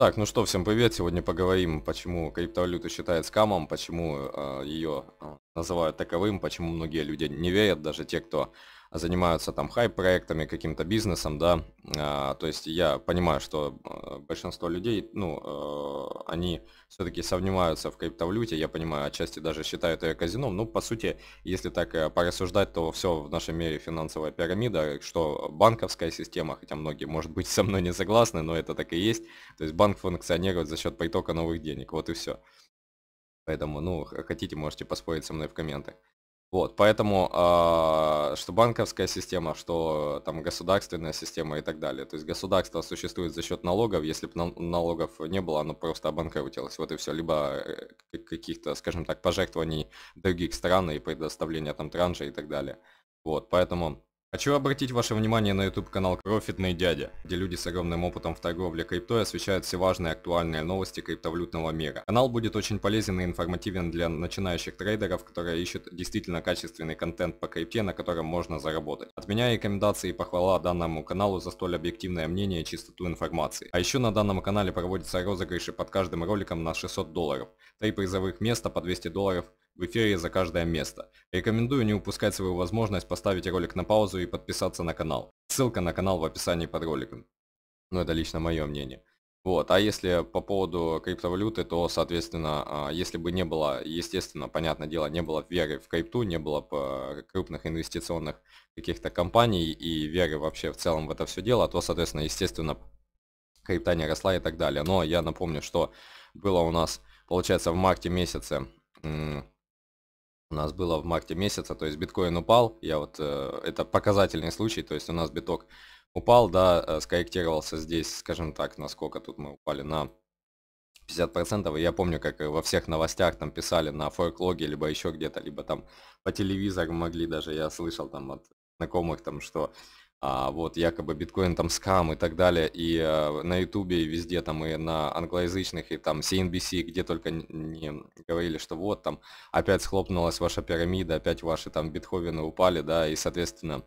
Так, ну что, всем привет, сегодня поговорим, почему криптовалюта считают скамом, почему э, ее э, называют таковым, почему многие люди не верят, даже те, кто занимаются там хайп-проектами, каким-то бизнесом, да, а, то есть я понимаю, что а, большинство людей, ну, а, они все-таки сомневаются в криптовалюте, я понимаю, отчасти даже считают ее казином, Но ну, по сути, если так э, порассуждать, то все в нашем мире финансовая пирамида, что банковская система, хотя многие, может быть, со мной не согласны, но это так и есть, то есть банк функционирует за счет притока новых денег, вот и все. Поэтому, ну, хотите, можете поспорить со мной в комментах. Вот, поэтому а, что банковская система, что там государственная система и так далее. То есть государство существует за счет налогов, если бы налогов не было, оно просто обанкротилось. Вот и все. Либо э, каких-то, скажем так, пожертвований других стран и предоставления там транжа и так далее. Вот, поэтому Хочу обратить ваше внимание на YouTube-канал Профитный Дядя, где люди с огромным опытом в торговле криптой освещают все важные актуальные новости криптовалютного мира. Канал будет очень полезен и информативен для начинающих трейдеров, которые ищут действительно качественный контент по крипте, на котором можно заработать. От меня рекомендации и похвала данному каналу за столь объективное мнение и чистоту информации. А еще на данном канале проводятся розыгрыши под каждым роликом на 600 долларов, три призовых места по 200 долларов, в эфире за каждое место. Рекомендую не упускать свою возможность поставить ролик на паузу и подписаться на канал. Ссылка на канал в описании под роликом. Но ну, это лично мое мнение. Вот, а если по поводу криптовалюты, то, соответственно, а, если бы не было, естественно, понятное дело, не было веры в крипту, не было бы э, крупных инвестиционных каких-то компаний и веры вообще в целом в это все дело, то, соответственно, естественно, крипта не росла и так далее. Но я напомню, что было у нас, получается, в марте месяце у нас было в марте месяца, то есть биткоин упал, я вот, э, это показательный случай, то есть у нас биток упал, да, э, скорректировался здесь, скажем так, насколько тут мы упали на 50%, и я помню, как э, во всех новостях там писали на форклоге, либо еще где-то, либо там по телевизору могли даже, я слышал там от знакомых там, что а, вот якобы биткоин там скам и так далее, и а, на ютубе и везде там и на англоязычных, и там CNBC, где только не говорили, что вот там опять схлопнулась ваша пирамида, опять ваши там битховены упали, да, и соответственно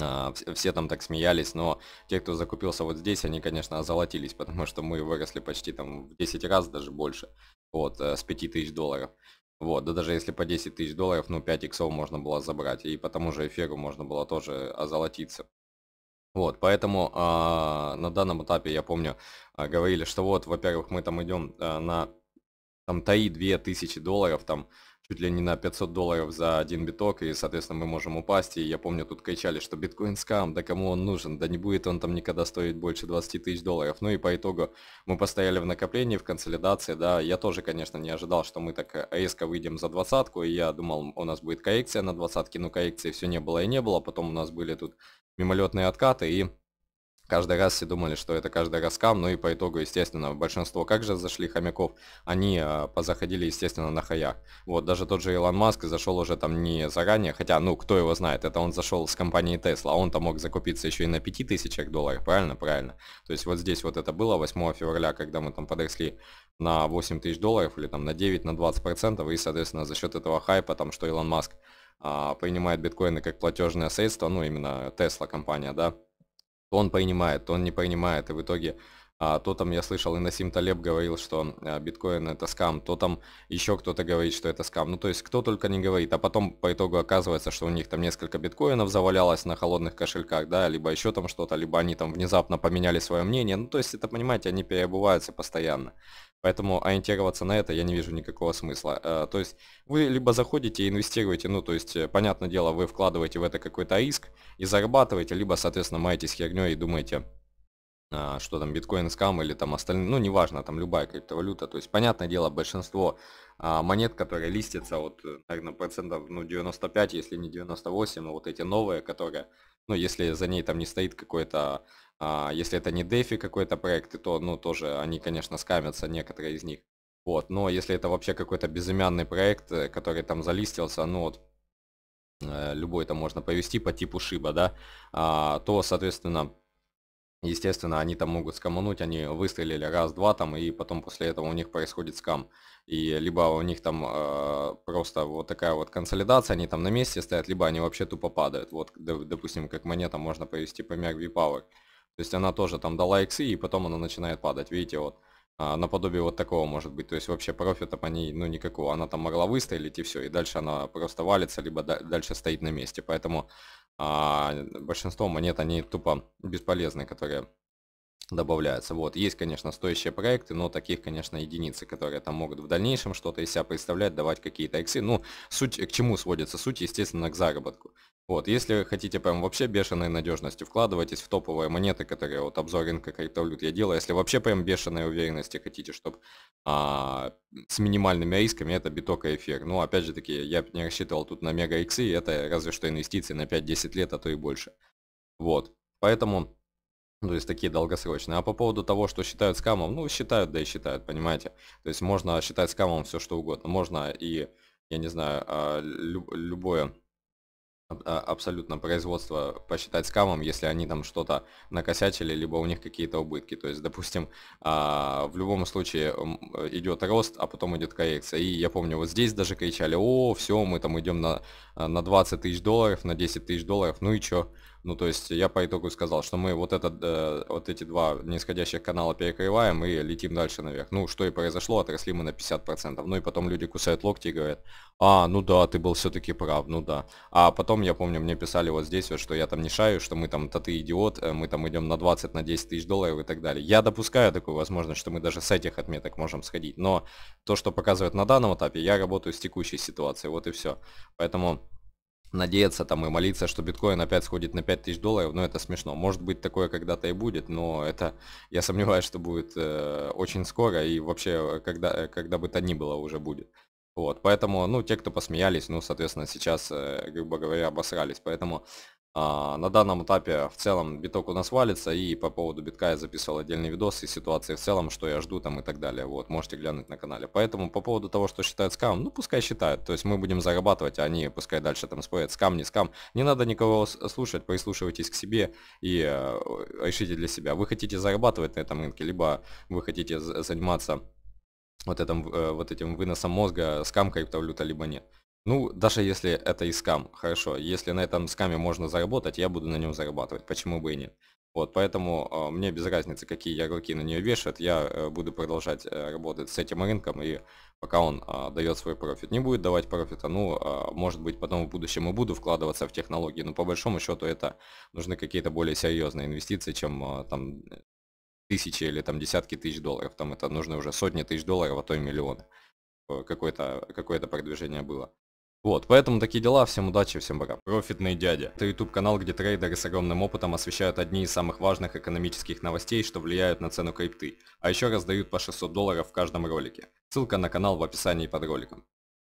а, все, все там так смеялись, но те, кто закупился вот здесь, они, конечно, озолотились, потому что мы выросли почти там в 10 раз даже больше, вот, э, с 5000 долларов. Вот, да даже если по 10 тысяч долларов, ну 5 иксов можно было забрать, и по тому же эфиру можно было тоже э, озолотиться. Вот, поэтому э, на данном этапе, я помню, э, говорили, что вот, во-первых, мы там идем э, на там таи 2000 долларов, там чуть ли не на 500 долларов за один биток, и, соответственно, мы можем упасть, и я помню, тут кричали, что биткоин скам, да кому он нужен, да не будет он там никогда стоить больше 20 тысяч долларов. Ну и по итогу мы постояли в накоплении, в консолидации, да, я тоже, конечно, не ожидал, что мы так резко выйдем за двадцатку, и я думал, у нас будет коррекция на двадцатке, но коррекции все не было и не было, потом у нас были тут мимолетные откаты, и Каждый раз все думали, что это каждый раз кам, ну и по итогу, естественно, большинство как же зашли хомяков, они э, позаходили, естественно, на хаях. Вот, даже тот же Илон Маск зашел уже там не заранее, хотя, ну, кто его знает, это он зашел с компании Tesla, а он там мог закупиться еще и на 5000 долларов, правильно? Правильно. То есть вот здесь вот это было 8 февраля, когда мы там подросли на 8 тысяч долларов или там на 9, на 20 процентов, и, соответственно, за счет этого хайпа, там, что Илон Маск а, принимает биткоины как платежное средство, ну, именно Tesla компания, да, он понимает, он не понимает и в итоге а, то там я слышал, и Насим Талеб говорил, что а, биткоин это скам, то там еще кто-то говорит, что это скам. Ну то есть кто только не говорит, а потом по итогу оказывается, что у них там несколько биткоинов завалялось на холодных кошельках, да, либо еще там что-то, либо они там внезапно поменяли свое мнение. Ну то есть это, понимаете, они переобуваются постоянно. Поэтому ориентироваться на это я не вижу никакого смысла. Э, то есть вы либо заходите и инвестируете, ну то есть, э, понятное дело, вы вкладываете в это какой-то риск и зарабатываете, либо, соответственно, маетесь херней и думаете, а, что там биткоин скам или там остальные, ну неважно, там любая криптовалюта. То есть, понятное дело, большинство а, монет, которые листятся, вот, э, наверное, процентов, ну, 95, если не 98, но вот эти новые, которые ну, если за ней там не стоит какой-то, а, если это не дефи какой-то проект, то, ну, тоже они, конечно, скамятся, некоторые из них. Вот, но если это вообще какой-то безымянный проект, э, который там залистился, ну вот э, любой там можно повести по типу шиба, да, а, то, соответственно, Естественно, они там могут скамануть, они выстрелили раз-два там, и потом после этого у них происходит скам. И либо у них там э, просто вот такая вот консолидация, они там на месте стоят, либо они вообще тупо падают. Вот, допустим, как монета можно повести пример V-Power. То есть она тоже там дала иксы, и потом она начинает падать. Видите, вот э, наподобие вот такого может быть. То есть вообще профита по ней, ну, никакого. Она там могла выстрелить, и все, и дальше она просто валится, либо дальше стоит на месте. Поэтому а большинство монет, они тупо бесполезны, которые добавляются. Вот, есть, конечно, стоящие проекты, но таких, конечно, единицы, которые там могут в дальнейшем что-то из себя представлять, давать какие-то иксы. Ну, суть к чему сводится? Суть, естественно, к заработку. Вот, если хотите прям вообще бешеной надежности, вкладывайтесь в топовые монеты, которые вот обзор рынка криптовалют я делаю. Если вообще прям бешеной уверенности хотите, чтобы а, с минимальными рисками, это биток и эфир. Ну, опять же таки, я не рассчитывал тут на мега иксы, это разве что инвестиции на 5-10 лет, а то и больше. Вот, поэтому, ну, то есть такие долгосрочные. А по поводу того, что считают скамом, ну, считают, да и считают, понимаете. То есть можно считать скамом все что угодно. Можно и, я не знаю, а, любое а, абсолютно производство посчитать скамом, если они там что-то накосячили, либо у них какие-то убытки. То есть, допустим, а, в любом случае идет рост, а потом идет коррекция. И я помню, вот здесь даже кричали, о, все, мы там идем на, а, на 20 тысяч долларов, на 10 тысяч долларов, ну и чё? Ну, то есть я по итогу сказал, что мы вот, этот, э, вот эти два нисходящих канала перекрываем и летим дальше наверх. Ну, что и произошло, отросли мы на 50%. Ну и потом люди кусают локти и говорят, а, ну да, ты был все-таки прав, ну да. А потом, я помню, мне писали вот здесь вот, что я там не шаю, что мы там, то ты идиот, э, мы там идем на 20, на 10 тысяч долларов и так далее. Я допускаю такую возможность, что мы даже с этих отметок можем сходить. Но то, что показывает на данном этапе, я работаю с текущей ситуацией, вот и все. Поэтому надеяться там и молиться, что биткоин опять сходит на 5000 долларов, но ну, это смешно. Может быть такое когда-то и будет, но это я сомневаюсь, что будет э, очень скоро и вообще э, когда, э, когда бы то ни было уже будет. Вот, поэтому, ну, те, кто посмеялись, ну, соответственно, сейчас, э, грубо говоря, обосрались. Поэтому а, на данном этапе в целом биток у нас валится, и по поводу битка я записывал отдельный видос и ситуации в целом, что я жду там и так далее, вот, можете глянуть на канале. Поэтому по поводу того, что считают скам, ну пускай считают, то есть мы будем зарабатывать, а они пускай дальше там спорят, скам, не скам. Не надо никого слушать, прислушивайтесь к себе и э, решите для себя, вы хотите зарабатывать на этом рынке, либо вы хотите заниматься вот, этом, э, вот этим выносом мозга, скам криптовалюта, либо нет. Ну, даже если это и скам, хорошо. Если на этом скаме можно заработать, я буду на нем зарабатывать. Почему бы и нет? Вот, поэтому э, мне без разницы, какие ярлыки на нее вешают, я э, буду продолжать э, работать с этим рынком, и пока он э, а, дает свой профит. Не будет давать профита, ну, э, может быть, потом в будущем и буду вкладываться в технологии, но по большому счету это нужны какие-то более серьезные инвестиции, чем э, там тысячи или там десятки тысяч долларов. Там это нужны уже сотни тысяч долларов, а то и миллионы. Э, какое-то какое, -то, какое продвижение было. Вот, поэтому такие дела, всем удачи, всем пока. Профитный дяди – Это YouTube канал, где трейдеры с огромным опытом освещают одни из самых важных экономических новостей, что влияют на цену крипты, а еще раздают по 600 долларов в каждом ролике. Ссылка на канал в описании под роликом.